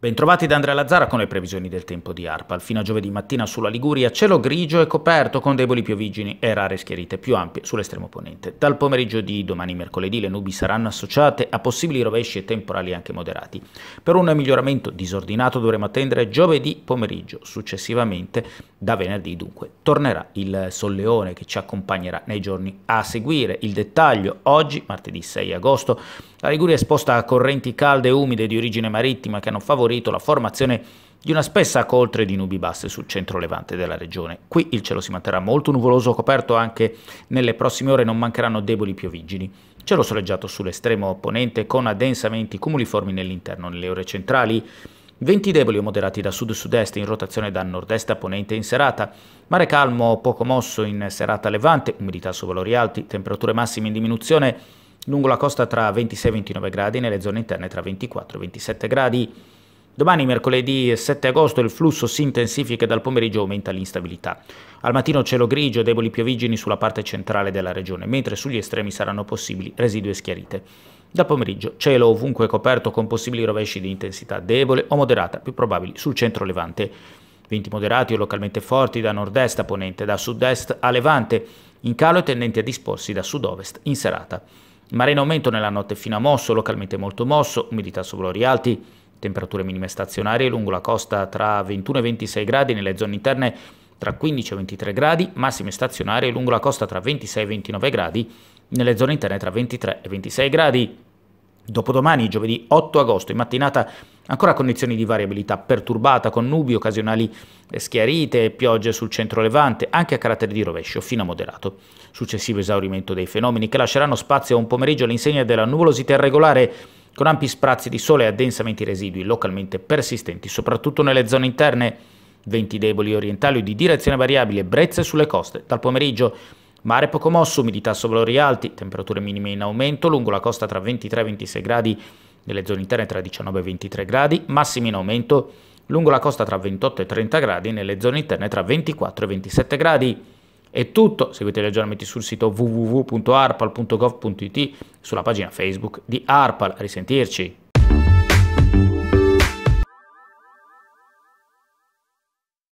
Bentrovati da Andrea Lazzara con le previsioni del tempo di Arpal. Fino a giovedì mattina sulla Liguria cielo grigio e coperto con deboli piovigini e rare schiarite più ampie sull'estremo ponente. Dal pomeriggio di domani mercoledì le nubi saranno associate a possibili rovesci e temporali anche moderati. Per un miglioramento disordinato dovremo attendere giovedì pomeriggio. Successivamente da venerdì dunque tornerà il solleone che ci accompagnerà nei giorni a seguire. Il dettaglio oggi martedì 6 agosto la Liguria è esposta a correnti calde e umide di origine marittima che hanno favorito la formazione di una spessa coltre di nubi basse sul centro-levante della regione. Qui il cielo si manterrà molto nuvoloso, coperto anche nelle prossime ore non mancheranno deboli pioviggini. Cielo soleggiato sull'estremo opponente con addensamenti cumuliformi nell'interno nelle ore centrali. Venti deboli o moderati da sud-sud-est in rotazione da nord-est a ponente in serata, mare calmo o poco mosso in serata levante, umidità su valori alti, temperature massime in diminuzione lungo la costa tra 26 e 29 gradi, nelle zone interne tra 24 e 27 gradi. Domani, mercoledì 7 agosto, il flusso si intensifica e dal pomeriggio aumenta l'instabilità. Al mattino cielo grigio e deboli piovigini sulla parte centrale della regione, mentre sugli estremi saranno possibili residue schiarite. Dal pomeriggio cielo ovunque coperto con possibili rovesci di intensità debole o moderata, più probabili sul centro levante. Venti moderati o localmente forti da nord-est a ponente, da sud-est a levante, in calo e tendenti a disporsi da sud-ovest in serata. Il mare in aumento nella notte fino a mosso, localmente molto mosso, umidità su valori alti, temperature minime stazionarie lungo la costa tra 21 e 26 gradi nelle zone interne tra 15 e 23 gradi, massime stazionarie lungo la costa tra 26 e 29 gradi, nelle zone interne tra 23 e 26 gradi. Dopodomani, giovedì 8 agosto, in mattinata Ancora condizioni di variabilità perturbata con nubi, occasionali eh, schiarite, e piogge sul centro levante, anche a carattere di rovescio, fino a moderato. Successivo esaurimento dei fenomeni che lasceranno spazio a un pomeriggio all'insegna della nuvolosità irregolare con ampi sprazzi di sole e addensamenti residui localmente persistenti, soprattutto nelle zone interne. Venti deboli orientali di direzione variabile, brezze sulle coste. Dal pomeriggio Mare poco mosso, umidità valori alti, temperature minime in aumento lungo la costa tra 23 e 26 gradi nelle zone interne tra 19 e 23 gradi, massimi in aumento lungo la costa tra 28 e 30 gradi, nelle zone interne tra 24 e 27 gradi. È tutto, seguite gli aggiornamenti sul sito www.arpal.gov.it, sulla pagina Facebook di Arpal. A risentirci.